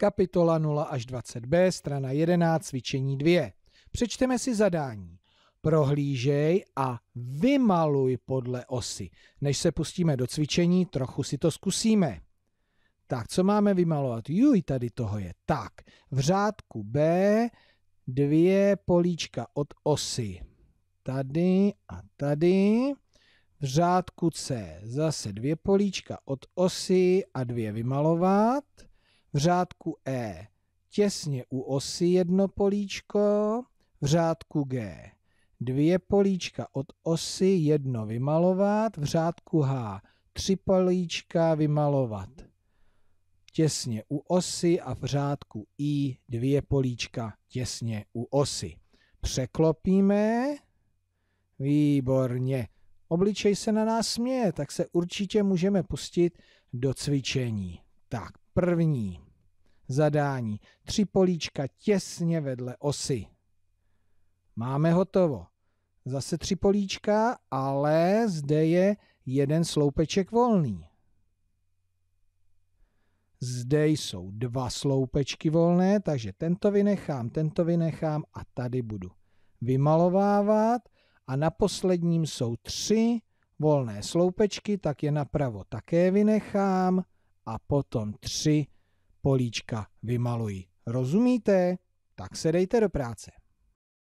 kapitola 0 až 20b, strana 11, cvičení 2. Přečteme si zadání. Prohlížej a vymaluj podle osy. Než se pustíme do cvičení, trochu si to zkusíme. Tak, co máme vymalovat? Juj, tady toho je. Tak, v řádku B dvě políčka od osy. Tady a tady. V řádku C zase dvě políčka od osy a dvě vymalovat v řádku E těsně u osy jedno políčko, v řádku G dvě políčka od osy jedno vymalovat, v řádku H tři políčka vymalovat. Těsně u osy a v řádku I dvě políčka těsně u osy. Překlopíme. Výborně. Obličej se na nás směje, tak se určitě můžeme pustit do cvičení. Tak, První zadání. Tři políčka těsně vedle osy. Máme hotovo. Zase tři políčka, ale zde je jeden sloupeček volný. Zde jsou dva sloupečky volné, takže tento vynechám, tento vynechám a tady budu vymalovávat. A na posledním jsou tři volné sloupečky, tak je napravo také vynechám a potom tři políčka vymaluji. Rozumíte? Tak se dejte do práce.